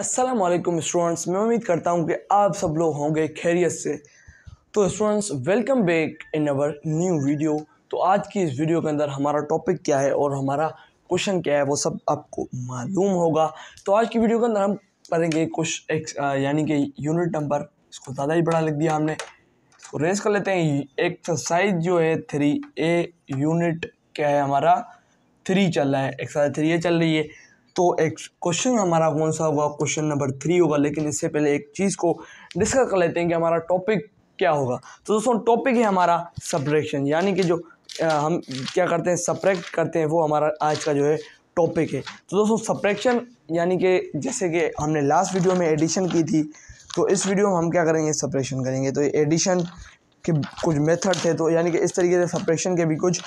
Aslam students मैं उम्मीद करता हूँ कि आप सब लोग होंगे खैरियत से तो students welcome back in our new video तो आज की इस वीडियो के अंदर हमारा टॉपिक क्या है और हमारा क्वेश्चन क्या है वो सब आपको मालूम होगा तो आज की वीडियो के अंदर हम पढ़ेंगे कुछ एक यानी कि यूनिट नंबर इसको ज़्यादा ही बड़ा लिख दिया हमने इसको रेस कर लेते हैं एक्सरसाइज जो है थ्री ए यूनिट क्या है हमारा थ्री चल रहा है एक्सरसाइज थ्री ए चल रही है तो एक क्वेश्चन हमारा कौन सा होगा क्वेश्चन नंबर थ्री होगा लेकिन इससे पहले एक चीज़ को डिस्कस कर लेते हैं कि हमारा टॉपिक क्या होगा तो दोस्तों टॉपिक है हमारा सप्रेक्शन यानी कि जो हम क्या करते हैं सप्रेक्ट करते हैं वो हमारा आज का जो है टॉपिक है तो दोस्तों सप्रेक्शन यानी कि जैसे कि हमने लास्ट वीडियो में एडिशन की थी तो इस वीडियो में हम क्या करेंगे सप्रेशन करेंगे तो एडिशन के कुछ मेथड थे तो यानी कि इस तरीके से सप्रेशन के भी कुछ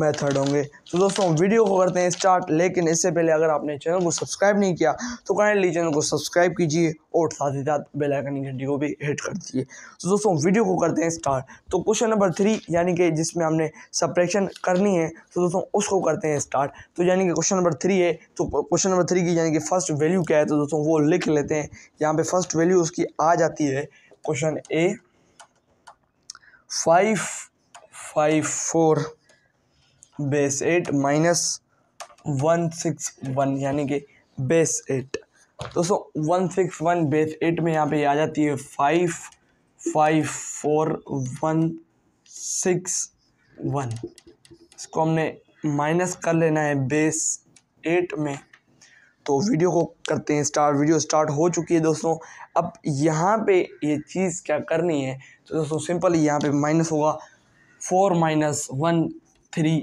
मेथड होंगे तो दोस्तों वीडियो को करते हैं स्टार्ट लेकिन इससे पहले अगर आपने चैनल को सब्सक्राइब नहीं किया तो काइंडली चैनल को सब्सक्राइब कीजिए और साथ ही साथ बेलाइकन की घंटी को भी हिट कर दीजिए तो दोस्तों वीडियो को करते हैं स्टार्ट तो क्वेश्चन नंबर थ्री यानी कि जिसमें हमने सप्रेशन करनी है तो दोस्तों उसको करते हैं स्टार्ट तो यानी कि क्वेश्चन नंबर थ्री है तो क्वेश्चन नंबर थ्री की यानी कि फर्स्ट वैल्यू क्या है तो दोस्तों वो लिख लेते हैं यहाँ पर फर्स्ट वैल्यू उसकी आ जाती है question A five five four base eight minus one six one यानी कि बेस एट दोस्तों one six one base eight में यहाँ पे आ जाती है five five four one six one इसको हमने माइनस कर लेना है बेस एट में तो वीडियो को करते हैं स्टार्ट वीडियो स्टार्ट हो चुकी है दोस्तों अब यहाँ पे ये चीज़ क्या करनी है तो दोस्तों सिंपल यहाँ पे माइनस होगा four minus one three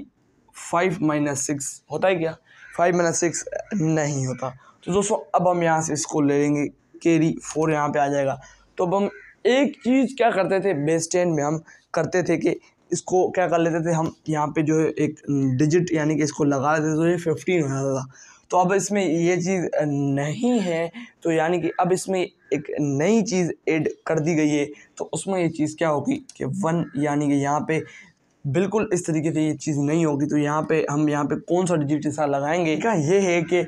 five minus six होता है क्या फाइव माइनस सिक्स नहीं होता तो दोस्तों अब हम यहाँ से इसको ले लेंगे केरी फोर यहाँ पर आ जाएगा तो अब हम एक चीज़ क्या करते थे बेस टेन में हम करते थे कि इसको क्या कर लेते थे हम यहाँ पे जो है एक डिजिट यानी कि इसको लगा लेते थे तो ये फिफ्टीन हो जाता था तो अब इसमें ये चीज़ नहीं है तो यानी कि अब इसमें एक नई चीज़ ऐड कर दी गई है तो उसमें ये चीज़ क्या होगी कि वन यानी कि यहाँ पे बिल्कुल इस तरीके से ये चीज़ नहीं होगी तो यहाँ पे हम यहाँ पे कौन सा डिजिट इस लगाएंगे क्या ये है कि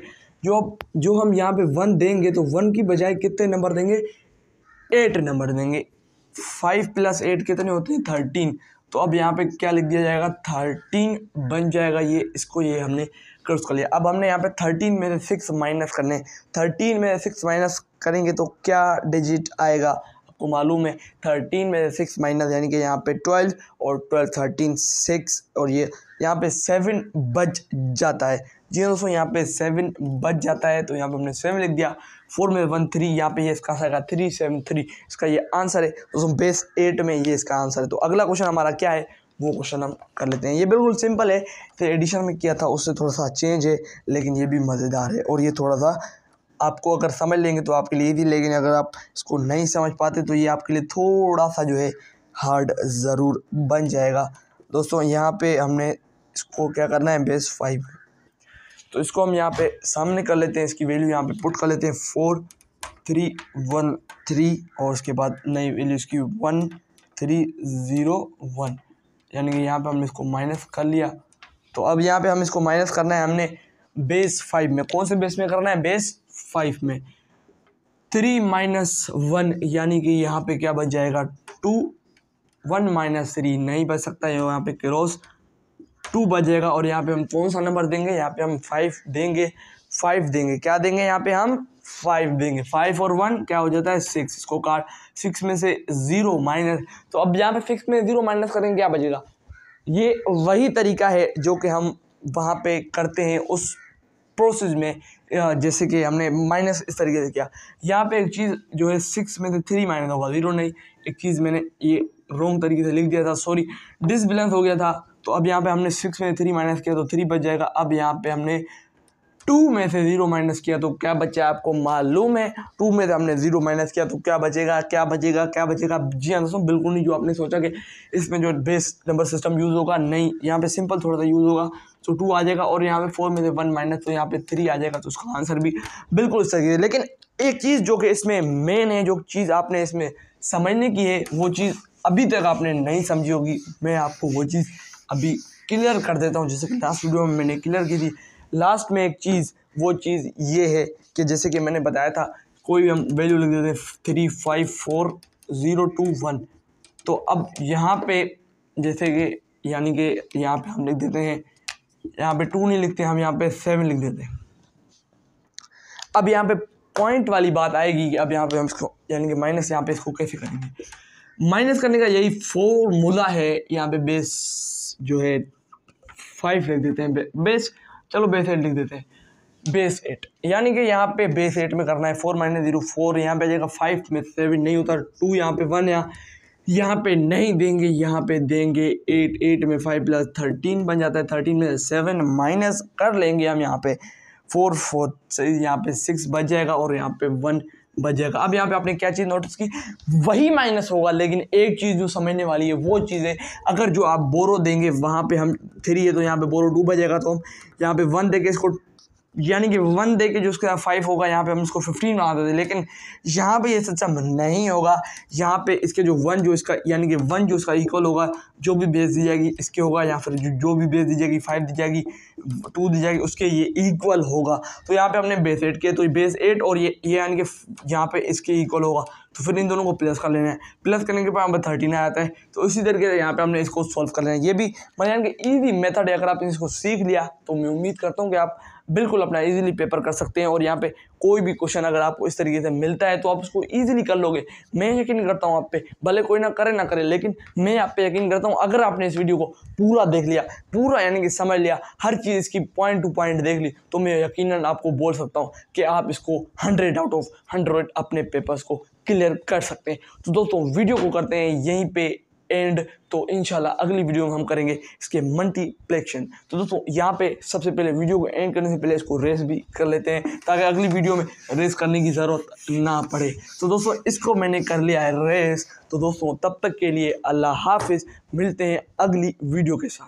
जो अब जो हम यहाँ पे वन देंगे तो वन की बजाय कितने नंबर देंगे एट नंबर देंगे फाइव प्लस एट कितने होते हैं थर्टीन तो अब यहाँ पे क्या लिख दिया जाएगा थर्टीन बन जाएगा ये इसको ये हमने क्रॉस कर लिया अब हमने यहाँ पे थर्टीन में से सिक्स माइनस करने थर्टीन में से सिक्स माइनस करेंगे तो क्या डिजिट आएगा आपको मालूम है थर्टीन में से सिक्स माइनस यानी कि यहाँ पे ट्वेल्व और ट्वेल्व थर्टीन सिक्स और ये यहाँ पे सेवन बच जाता है जी हाँ दोस्तों यहाँ पे सेवन बच जाता है तो यहाँ पे हमने सेवन लिख दिया फोर में वन थ्री यहाँ पे ये इसका आंसर आएगा थ्री सेवन थ्री इसका ये आंसर है दोस्तों बेस एट में ये इसका आंसर है तो अगला क्वेश्चन हमारा क्या है वो क्वेश्चन हम कर लेते हैं ये बिल्कुल सिंपल है फिर एडिशन में किया था उससे थोड़ा सा चेंज है लेकिन ये भी मज़ेदार है और ये थोड़ा सा आपको अगर समझ लेंगे तो आपके लिए ईजी लेकिन अगर आप इसको नहीं समझ पाते तो ये आपके लिए थोड़ा सा जो है हार्ड ज़रूर बन जाएगा दोस्तों यहाँ पे हमने इसको क्या करना है बेस फाइव तो इसको हम यहाँ पे सामने कर लेते हैं इसकी वैल्यू यहाँ पे पुट कर लेते हैं फोर थ्री वन थ्री और उसके बाद नई वैल्यू इसकी वन थ्री ज़ीरो वन यानी कि यहाँ पे हमने इसको माइनस कर लिया तो अब यहाँ पे हम इसको माइनस करना है हमने बेस फाइव में कौन से बेस में करना है बेस फाइव में थ्री माइनस वन यानी कि यहाँ पे क्या बच जाएगा टू वन माइनस थ्री नहीं बच सकता है यहाँ पे क्रॉस टू बजेगा और यहाँ पे हम कौन सा नंबर देंगे यहाँ पे हम फाइव देंगे फाइव देंगे क्या देंगे यहाँ पे हम फाइव देंगे फाइव और वन क्या हो जाता है सिक्स इसको काट सिक्स में से ज़ीरो माइनस तो अब यहाँ पे सिक्स में ज़ीरो माइनस करेंगे क्या बजेगा ये वही तरीका है जो कि हम वहाँ पे करते हैं उस प्रोसेस में जैसे कि हमने माइनस इस तरीके से किया यहाँ पे एक चीज़ जो है सिक्स में से थ्री माइनस होगा ज़ीरो नहीं एक चीज़ मैंने ये रॉन्ग तरीके से लिख दिया था सॉरी डिसबिलेंस हो गया था तो अब यहाँ पे हमने सिक्स में थ्री माइनस किया तो थ्री बच जाएगा अब यहाँ पे हमने टू में से ज़ीरो माइनस किया तो क्या बचा आपको मालूम है टू में से हमने ज़ीरो माइनस किया तो क्या बचेगा क्या बचेगा क्या बचेगा जी हाँ दोस्तों बिल्कुल नहीं जो आपने सोचा कि इसमें जो बेस नंबर सिस्टम यूज़ होगा नहीं यहाँ पे सिंपल थोड़ा सा यूज़ होगा तो टू आ जाएगा और यहाँ पे फोर में से वन माइनस तो यहाँ पे थ्री आ जाएगा तो उसका आंसर भी बिल्कुल इस तरीके लेकिन एक चीज़ जो कि इसमें मेन है जो चीज़ आपने इसमें समझने की है वो चीज़ अभी तक आपने नहीं समझी होगी मैं आपको वो चीज़ अभी क्लियर कर देता हूँ जैसे कि लास्ट वीडियो में मैंने क्लियर की थी लास्ट में एक चीज़ वो चीज़ ये है कि जैसे कि मैंने बताया था कोई भी हम वैल्यू लिख देते हैं three five four zero two one तो अब यहाँ पे जैसे कि यानी कि यहाँ पे हम लिख देते हैं यहाँ पे टू नहीं लिखते हम यहाँ पे सेवन लिख देते हैं अब यहाँ पे पॉइंट वाली बात आएगी कि अब यहाँ पे हम इसको यानी कि माइनस यहाँ पे इसको कैसे करेंगे माइनस करने का यही फॉर्मूला है यहाँ पे बेस जो है फाइव लिख देते हैं बेस चलो बेस एट लिख देते हैं बेस एट यानी कि यहाँ पे बेस एट में करना है फोर माइनस जीरो फोर यहाँ पे आ जाएगा फाइव में सेवन नहीं होता टू यहाँ पे वन यहाँ यहाँ पे नहीं देंगे यहाँ पे देंगे एट एट में फाइव प्लस थर्टीन बन जाता है थर्टीन में सेवन माइनस कर लेंगे हम यहाँ पे फोर फोर यहाँ पे सिक्स बच जाएगा और यहाँ पे वन बच जाएगा अब यहाँ पे आपने क्या चीज़ नोटिस की वही माइनस होगा लेकिन एक चीज़ जो समझने वाली है वो चीज़ें अगर जो आप बोरो देंगे वहाँ पे हम थ्री है तो यहाँ पे बोरो टू बजेगा तो हम यहाँ पे वन देंगे इसको यानी कि वन दे के जो उसके साथ फाइव होगा यहाँ पे हम इसको फिफ्टीन बना देते लेकिन यहाँ पे ये सच्चा नहीं होगा यहाँ पे इसके जो वन जो इसका यानी कि वन जो इसका इक्वल होगा जो भी बेस दी जाएगी इसके होगा या फिर जो जो भी बेस दी जाएगी फाइव दी जाएगी टू दी जाएगी उसके ये इक्वल होगा तो यहाँ पे हमने बेस एट किया तो बेस एट और ये ये यानी कि यहाँ पे इसके इक्वल होगा तो फिर इन दोनों को प्लस कर लेना है प्लस करने के बाद यहाँ पर थर्टीन आ जाता है तो इसी तरीके से यहाँ पे हमने इसको सॉल्व कर लेना है ये भी मैंने मतलब यानी कि ईजी मेथड है अगर आपने इसको सीख लिया तो मैं उम्मीद करता हूँ कि आप बिल्कुल अपना इजीली पेपर कर सकते हैं और यहाँ पे कोई भी क्वेश्चन अगर आपको इस तरीके से मिलता है तो आप उसको इजीली कर लोगे मैं यकीन करता हूँ आप पे भले कोई ना करे ना करे लेकिन मैं आप पे यकीन करता हूँ अगर आपने इस वीडियो को पूरा देख लिया पूरा यानी कि समझ लिया हर चीज़ इसकी पॉइंट टू पॉइंट देख ली तो मैं यकीन आपको बोल सकता हूँ कि आप इसको हंड्रेड आउट ऑफ हंड्रेड अपने पेपर्स को क्लियर कर सकते हैं तो दोस्तों वीडियो को करते हैं यहीं पर एंड तो इन अगली वीडियो में हम करेंगे इसके मल्टीप्लेक्शन तो दोस्तों यहाँ पे सबसे पहले वीडियो को एंड करने से पहले इसको रेस भी कर लेते हैं ताकि अगली वीडियो में रेस करने की ज़रूरत ना पड़े तो दोस्तों इसको मैंने कर लिया है रेस तो दोस्तों तब तक के लिए अल्लाह हाफिज़ मिलते हैं अगली वीडियो के साथ